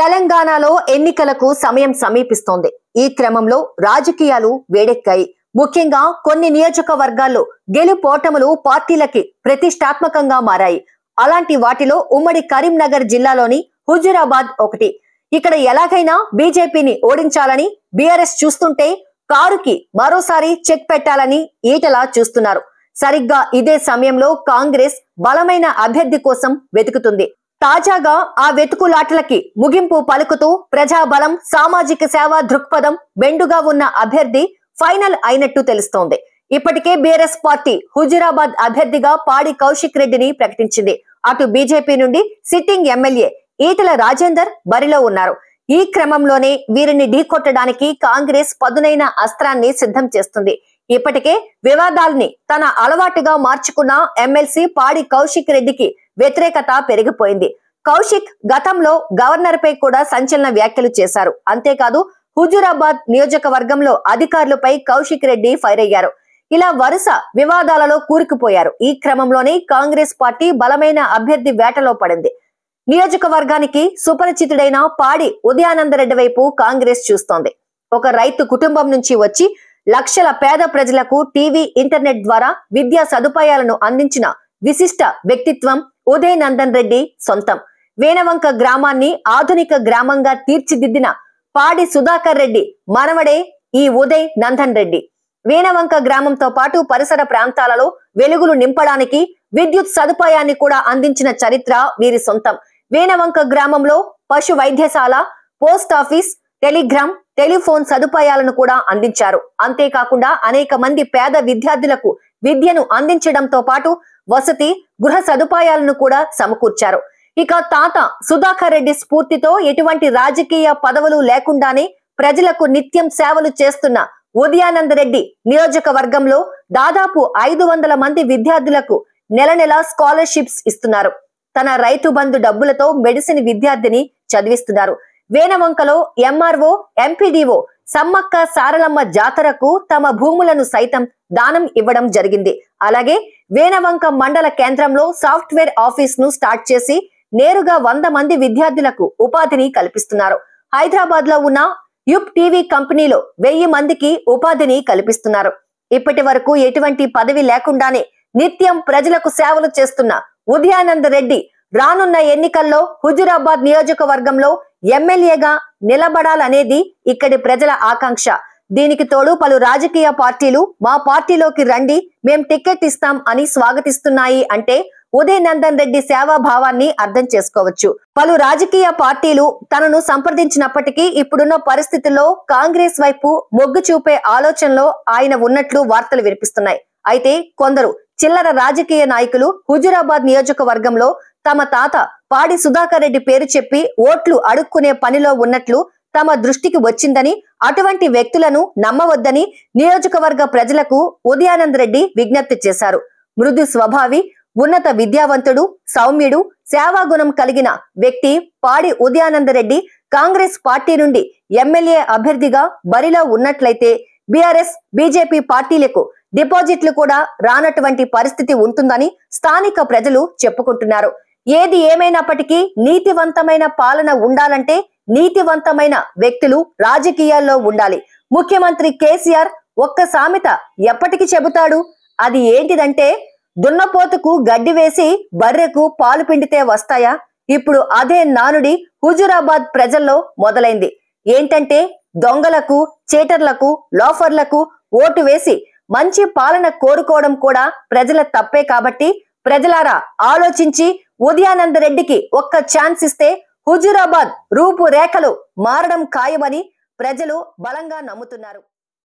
తెలంగాణలో ఎన్నికలకు సమయం సమీపిస్తోంది ఈ క్రమంలో రాజకీయాలు వేడెక్కాయి ముఖ్యంగా కొన్ని నియోజకవర్గాల్లో గెలుపోటములు పార్టీలకి ప్రతిష్టాత్మకంగా మారాయి అలాంటి వాటిలో ఉమ్మడి కరీంనగర్ జిల్లాలోని హుజురాబాద్ ఒకటి ఇక్కడ ఎలాగైనా బీజేపీని ఓడించాలని బీఆర్ఎస్ చూస్తుంటే కారుకి మరోసారి చెక్ పెట్టాలని ఈటలా చూస్తున్నారు సరిగ్గా ఇదే సమయంలో కాంగ్రెస్ బలమైన అభ్యర్థి కోసం వెతుకుతుంది తాజాగా ఆ వెతుకులాటలకి ముగింపు పలుకుతూ ప్రజాబలం సామాజిక సేవ దృక్పథం బెండుగా ఉన్న అభ్యర్థి ఫైనల్ అయినట్టు తెలుస్తోంది ఇప్పటికే బీఆర్ఎస్ పార్టీ హుజురాబాద్ అభ్యర్థిగా పాడి కౌశిక్ రెడ్డిని ప్రకటించింది అటు బీజేపీ నుండి సిట్టింగ్ ఎమ్మెల్యే ఈటల రాజేందర్ బరిలో ఉన్నారు ఈ క్రమంలోనే వీరిని ఢీకొట్టడానికి కాంగ్రెస్ పదునైన అస్త్రాన్ని సిద్ధం చేస్తుంది ఇప్పటికే వివాదాల్ని తన అలవాటుగా మార్చుకున్న ఎమ్మెల్సీ పాడి కౌశిక్ రెడ్డికి వ్యతిరేకత పెరిగిపోయింది కౌశిక్ గతంలో గవర్నర్ పై కూడా సంచలన వ్యాఖ్యలు చేశారు అంతేకాదు హుజూరాబాద్ నియోజకవర్గంలో అధికారులపై కౌశిక్ రెడ్డి ఫైర్ అయ్యారు ఇలా వరుస వివాదాలలో కూరుకుపోయారు ఈ క్రమంలోనే కాంగ్రెస్ పార్టీ బలమైన అభ్యర్థి వేటలో పడింది నియోజకవర్గానికి సుపరిచితుడైన పాడి ఉదయానందరెడ్డి వైపు కాంగ్రెస్ చూస్తోంది ఒక రైతు కుటుంబం నుంచి వచ్చి లక్షల పేద ప్రజలకు టీవీ ఇంటర్నెట్ ద్వారా విద్యా సదుపాయాలను అందించిన విశిష్ట వ్యక్తిత్వం ఉదయ్ నందన్ రెడ్డి సొంతం వేణవంక గ్రామాన్ని ఆధునిక గ్రామంగా తీర్చిదిద్దిన పాడి సుధాకర్ రెడ్డి మనవడే ఈ ఉదయ్ నందన్ రెడ్డి వేణవంక గ్రామంతో పాటు పరిసర ప్రాంతాలలో వెలుగులు నింపడానికి విద్యుత్ సదుపాయాన్ని కూడా అందించిన చరిత్ర వీరి సొంతం వేణవంక గ్రామంలో పశు వైద్యశాల పోస్ట్ ఆఫీస్ టెలిగ్రామ్ టెలిఫోన్ సదుపాయాలను కూడా అందించారు అంతేకాకుండా అనేక మంది పేద విద్యార్థులకు విద్యను అందించడంతో పాటు వసతి గృహ సదుపాయాలను కూడా సమకూర్చారు ఇక తాత సుధాకర్ రెడ్డి స్ఫూర్తితో ఎటువంటి రాజకీయ పదవులు లేకుండానే ప్రజలకు నిత్యం సేవలు చేస్తున్న ఉదయానంద రెడ్డి నియోజకవర్గంలో దాదాపు ఐదు వందల మంది విద్యార్థులకు నెల నెల స్కాలర్షిప్స్ ఇస్తున్నారు తన రైతు బంధు డబ్బులతో మెడిసిన్ విద్యార్థిని చదివిస్తున్నారు వేనవంకలో ఎంఆర్ఓ ఎంపీడీఓ సమ్మక్క సారలమ్మ జాతరకు తమ భూములను సైతం దానం ఇవ్వడం జరిగింది అలాగే వేనవంక మండల కేంద్రంలో సాఫ్ట్వేర్ ఆఫీస్ ను స్టార్ట్ చేసి నేరుగా వంద మంది విద్యార్థులకు ఉపాధిని కల్పిస్తున్నారు హైదరాబాద్ లో ఉన్న యుప్ టీవీ కంపెనీలో వెయ్యి మందికి ఉపాధిని కల్పిస్తున్నారు ఇప్పటి వరకు ఎటువంటి పదవి లేకుండానే నిత్యం ప్రజలకు సేవలు చేస్తున్న ఉదయానంద రెడ్డి రానున్న ఎన్నికల్లో హుజురాబాద్ నియోజకవర్గంలో ఎమ్మెల్యేగా నిలబడాలనేది ఇక్కడి ప్రజల ఆకాంక్ష దీనికి తోడు పలు రాజకీయ పార్టీలు మా పార్టీలోకి రండి మేం టికెట్ ఇస్తాం అని స్వాగతిస్తున్నాయి అంటే నందన్ రెడ్డి సేవాభావాన్ని అర్థం చేసుకోవచ్చు పలు రాజకీయ పార్టీలు తనను సంప్రదించినప్పటికీ ఇప్పుడున్న పరిస్థితుల్లో కాంగ్రెస్ వైపు మొగ్గు చూపే ఆలోచనలో ఆయన ఉన్నట్లు వార్తలు వినిపిస్తున్నాయి అయితే కొందరు చిల్లర రాజకీయ నాయకులు హుజురాబాద్ నియోజకవర్గంలో తమ తాత పాడి సుధాకర్ రెడ్డి పేరు చెప్పి ఓట్లు అడుక్కునే పనిలో ఉన్నట్లు తమ దృష్టికి వచ్చిందని అటువంటి వ్యక్తులను నమ్మవద్దని నియోజకవర్గ ప్రజలకు ఉదయానంద్ రెడ్డి విజ్ఞప్తి చేశారు మృదు స్వభావి ఉన్నత విద్యావంతుడు సౌమ్యుడు సేవాగుణం కలిగిన వ్యక్తి పాడి ఉదయానంద రెడ్డి కాంగ్రెస్ పార్టీ నుండి ఎమ్మెల్యే అభ్యర్థిగా బరిలో ఉన్నట్లయితే బిఆర్ఎస్ బీజేపీ పార్టీలకు డిపాజిట్లు కూడా రానటువంటి పరిస్థితి ఉంటుందని స్థానిక ప్రజలు చెప్పుకుంటున్నారు ఏది ఏమైనప్పటికీ నీతివంతమైన పాలన ఉండాలంటే నీతివంతమైన వ్యక్తులు రాజకీయాల్లో ఉండాలి ముఖ్యమంత్రి కేసీఆర్ ఒక్క సామెత ఎప్పటికి చెబుతాడు అది ఏంటిదంటే దున్నపోతుకు గడ్డి వేసి బర్రెకు పాలు పిండితే వస్తాయా ఇప్పుడు అదే నానుడి హుజురాబాద్ ప్రజల్లో మొదలైంది ఏంటంటే దొంగలకు చేటర్లకు లోఫర్లకు ఓటు వేసి మంచి పాలన కోరుకోవడం కూడా ప్రజల తప్పే కాబట్టి ప్రజలారా ఆలోచించి ఉదయానంద రెడ్డికి ఒక్క ఛాన్స్ ఇస్తే హుజూరాబాద్ రూపురేఖలు మారడం ఖాయమని ప్రజలు బలంగా నమ్ముతున్నారు